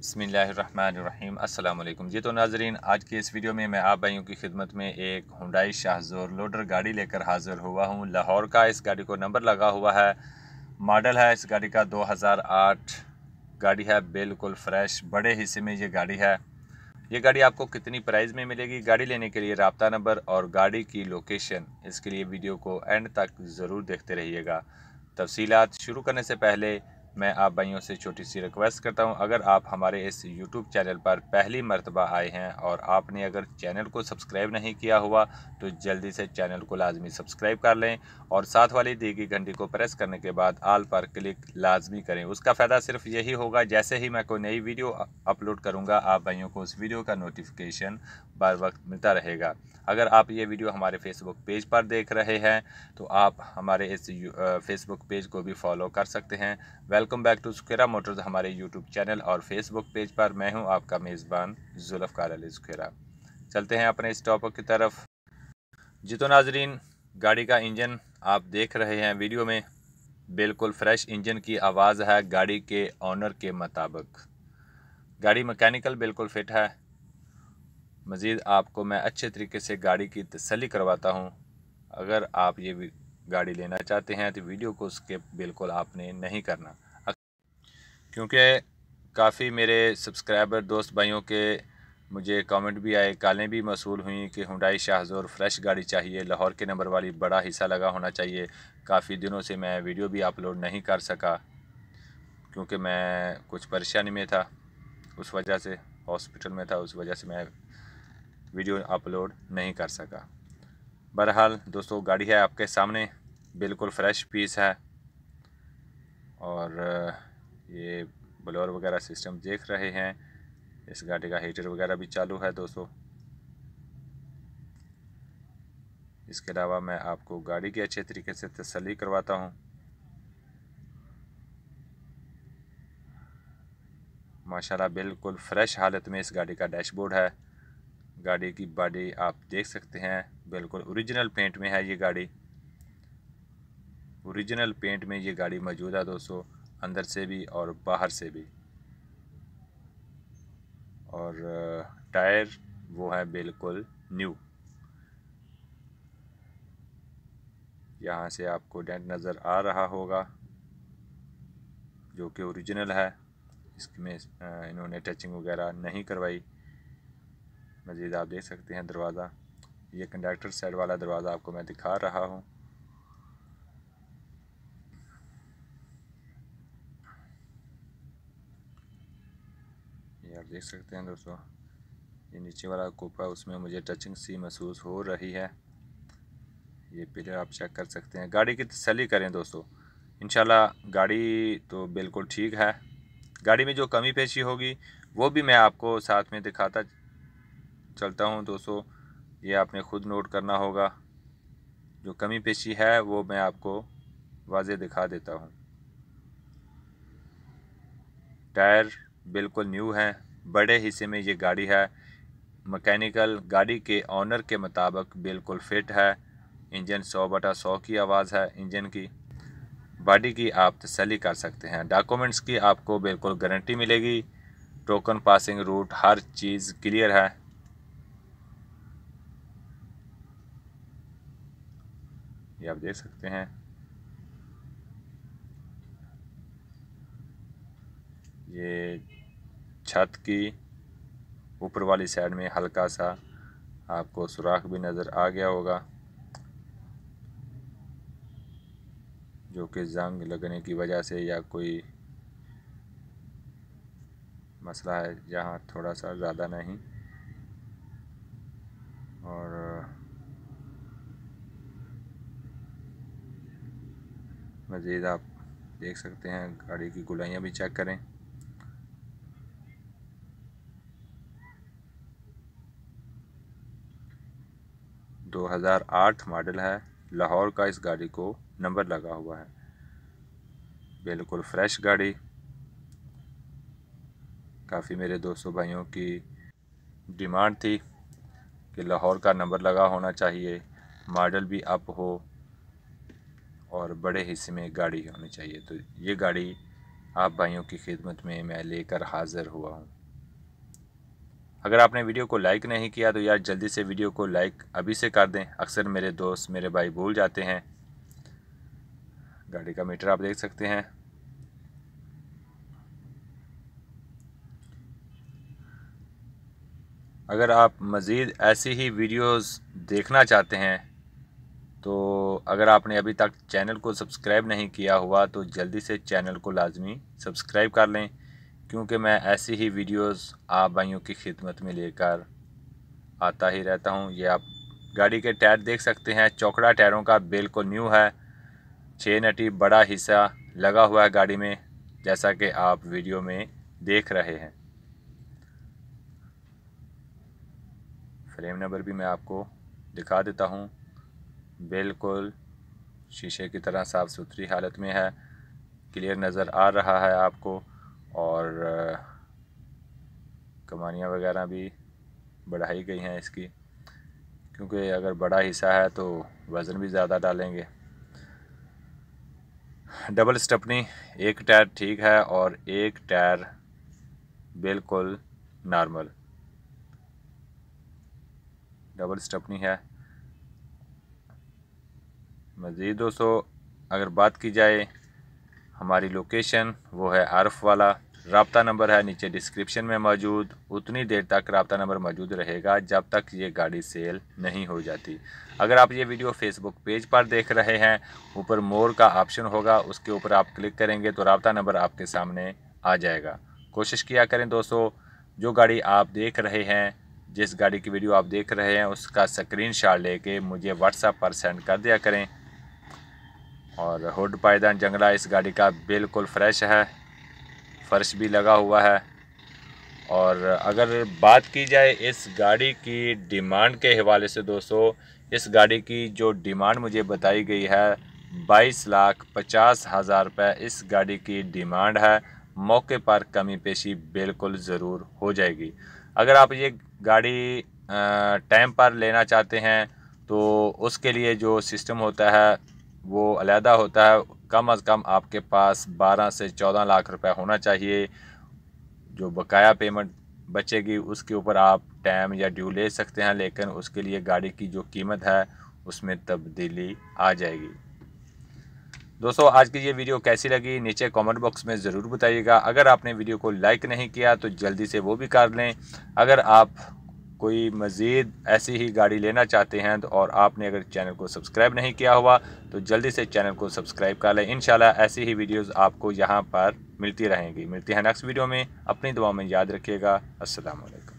बसमिलीम अल्लाम जी तो नाजरीन आज के इस वीडियो में मैं आप भाइयों की खिदमत में एक हुडाई शाहजोर लोडर गाड़ी लेकर हाजिर हुआ हूँ लाहौर का इस गाड़ी को नंबर लगा हुआ है मॉडल है इस गाड़ी का 2008 गाड़ी है बिल्कुल फ्रेश बड़े हिस्से में ये गाड़ी है ये गाड़ी आपको कितनी प्राइस में मिलेगी गाड़ी लेने के लिए रबता नंबर और गाड़ी की लोकेशन इसके लिए वीडियो को एंड तक ज़रूर देखते रहिएगा तफसीत शुरू करने से पहले मैं आप भाइयों से छोटी सी रिक्वेस्ट करता हूं अगर आप हमारे इस यूट्यूब चैनल पर पहली मरतबा आए हैं और आपने अगर चैनल को सब्सक्राइब नहीं किया हुआ तो जल्दी से चैनल को लाजमी सब्सक्राइब कर लें और साथ वाली दी गई घंटी को प्रेस करने के बाद आल पर क्लिक लाजमी करें उसका फ़ायदा सिर्फ यही होगा जैसे ही मैं कोई नई वीडियो अपलोड करूँगा आप भाइयों को उस वीडियो का नोटिफिकेशन बार वक्त मिलता रहेगा अगर आप ये वीडियो हमारे फेसबुक पेज पर देख रहे हैं तो आप हमारे इस फेसबुक पेज को भी फॉलो कर सकते हैं welcome back to Sukhera motors हमारे यूट्यूब चैनल और फेसबुक पेज पर मैं हूं आपका मेज़बान जुल्फ़ार अली सुखेरा चलते हैं अपने इस टॉपिक की तरफ जितो नाजरीन गाड़ी का इंजन आप देख रहे हैं वीडियो में बिल्कुल फ्रेश इंजन की आवाज़ है गाड़ी के ऑनर के मुताबिक गाड़ी मकैनिकल बिल्कुल फिट है मज़ीद आपको मैं अच्छे तरीके से गाड़ी की तसली करवाता हूँ अगर आप ये गाड़ी लेना चाहते हैं तो वीडियो को स्किप बिल्कुल आपने नहीं करना क्योंकि काफ़ी मेरे सब्सक्राइबर दोस्त भाइयों के मुझे कमेंट भी आए कालें भी मसूल हुई कि हुडाई शाहजोर फ्रेश गाड़ी चाहिए लाहौर के नंबर वाली बड़ा हिस्सा लगा होना चाहिए काफ़ी दिनों से मैं वीडियो भी अपलोड नहीं कर सका क्योंकि मैं कुछ परेशानी में था उस वजह से हॉस्पिटल में था उस वजह से मैं वीडियो अपलोड नहीं कर सका बहरहाल दोस्तों गाड़ी है आपके सामने बिल्कुल फ्रेश पीस है और ये ब्लोअर वगैरह सिस्टम देख रहे हैं इस गाड़ी का हीटर वगैरह भी चालू है दोस्तों इसके अलावा मैं आपको गाड़ी की अच्छे तरीके से तसली करवाता हूँ माशाल्लाह बिल्कुल फ्रेश हालत में इस गाड़ी का डैशबोर्ड है गाड़ी की बॉडी आप देख सकते हैं बिल्कुल ओरिजिनल पेंट में है ये गाड़ी ओरिजिनल पेंट में ये गाड़ी मौजूद है दोस्तों अंदर से भी और बाहर से भी और टायर वो है बिल्कुल न्यू यहाँ से आपको डेंट नज़र आ रहा होगा जो कि ओरिजिनल है इसमें इन्होंने टचिंग वगैरह नहीं करवाई मज़ीद आप देख सकते हैं दरवाज़ा ये कंडक्टर साइड वाला दरवाज़ा आपको मैं दिखा रहा हूँ ये आप देख सकते हैं दोस्तों ये नीचे वाला कोपा उसमें मुझे टचिंग सी महसूस हो रही है ये पिलर आप चेक कर सकते हैं गाड़ी की तसली करें दोस्तों इन गाड़ी तो बिल्कुल ठीक है गाड़ी में जो कमी पेशी होगी वो भी मैं आपको साथ में दिखाता चलता हूँ दोस्तों ये आपने ख़ुद नोट करना होगा जो कमी पेशी है वो मैं आपको वाजे दिखा देता हूँ टायर बिल्कुल न्यू है बड़े हिस्से में ये गाड़ी है मैकेनिकल गाड़ी के ऑनर के मुताबिक बिल्कुल फिट है इंजन सौ बटा सौ की आवाज़ है इंजन की बॉडी की आप तसली कर सकते हैं डॉक्यूमेंट्स की आपको बिल्कुल गारंटी मिलेगी टोकन पासिंग रूट हर चीज़ क्लियर है ये आप देख सकते हैं ये छत की ऊपर वाली साइड में हल्का सा आपको सुराख भी नज़र आ गया होगा जो कि जंग लगने की वजह से या कोई मसला है यहाँ थोड़ा सा ज़्यादा नहीं और मज़ीद आप देख सकते हैं गाड़ी की गुलाइयाँ भी चेक करें 2008 मॉडल है लाहौर का इस गाड़ी को नंबर लगा हुआ है बिल्कुल फ्रेश गाड़ी काफ़ी मेरे दोस्तों भाइयों की डिमांड थी कि लाहौर का नंबर लगा होना चाहिए मॉडल भी अप हो और बड़े हिस्से में गाड़ी होनी चाहिए तो ये गाड़ी आप भाइयों की खिदमत में मैं लेकर हाज़िर हुआ हूँ अगर आपने वीडियो को लाइक नहीं किया तो यार जल्दी से वीडियो को लाइक अभी से कर दें अक्सर मेरे दोस्त मेरे भाई भूल जाते हैं गाड़ी का मीटर आप देख सकते हैं अगर आप मज़ीद ऐसी ही वीडियोस देखना चाहते हैं तो अगर आपने अभी तक चैनल को सब्सक्राइब नहीं किया हुआ तो जल्दी से चैनल को लाजमी सब्सक्राइब कर लें क्योंकि मैं ऐसी ही वीडियोस आप भाइयों की खिदमत में लेकर आता ही रहता हूँ ये आप गाड़ी के टायर देख सकते हैं चौकड़ा टायरों का बिल्कुल न्यू है छः नटी बड़ा हिस्सा लगा हुआ है गाड़ी में जैसा कि आप वीडियो में देख रहे हैं फ्रेम नंबर भी मैं आपको दिखा देता हूँ बिल्कुल शीशे की तरह साफ़ सुथरी हालत में है क्लियर नज़र आ रहा है आपको और कमानियाँ वगैरह भी बढ़ाई गई हैं इसकी क्योंकि अगर बड़ा हिस्सा है तो वज़न भी ज़्यादा डालेंगे डबल स्टपनी एक टायर ठीक है और एक टायर बिल्कुल नॉर्मल डबल स्टपनी है मज़ीद दोस्तों अगर बात की जाए हमारी लोकेशन वो है आरफ वाला रबता नंबर है नीचे डिस्क्रिप्शन में मौजूद उतनी देर तक रबता नंबर मौजूद रहेगा जब तक ये गाड़ी सेल नहीं हो जाती अगर आप ये वीडियो फेसबुक पेज पर देख रहे हैं ऊपर मोर का ऑप्शन होगा उसके ऊपर आप क्लिक करेंगे तो रबता नंबर आपके सामने आ जाएगा कोशिश किया करें दोस्तों जो गाड़ी आप देख रहे हैं जिस गाड़ी की वीडियो आप देख रहे हैं उसका स्क्रीन शॉट लेके मुझे व्हाट्सएप पर सेंड कर दिया करें और हुड पायदान जंगला इस गाड़ी का बिल्कुल फ्रेश है फर्श भी लगा हुआ है और अगर बात की जाए इस गाड़ी की डिमांड के हवाले से दोस्तों इस गाड़ी की जो डिमांड मुझे बताई गई है बाईस लाख पचास हज़ार रुपये इस गाड़ी की डिमांड है मौके पर कमी पेशी बिल्कुल ज़रूर हो जाएगी अगर आप ये गाड़ी टाइम पर लेना चाहते हैं तो उसके लिए जो सिस्टम होता है वो अलहदा होता है कम अज़ कम आपके पास 12 से 14 लाख रुपए होना चाहिए जो बकाया पेमेंट बचेगी उसके ऊपर आप टाइम या ड्यू ले सकते हैं लेकिन उसके लिए गाड़ी की जो कीमत है उसमें तब्दीली आ जाएगी दोस्तों आज की ये वीडियो कैसी लगी नीचे कमेंट बॉक्स में ज़रूर बताइएगा अगर आपने वीडियो को लाइक नहीं किया तो जल्दी से वो भी कर लें अगर आप कोई मज़ीद ऐसी ही गाड़ी लेना चाहते हैं तो और आपने अगर चैनल को सब्सक्राइब नहीं किया हुआ तो जल्दी से चैनल को सब्सक्राइब कर लें इन ऐसी ही वीडियोज़ आपको यहाँ पर मिलती रहेंगी मिलती है नेक्स्ट वीडियो में अपनी दुआ में याद रखिएगा असल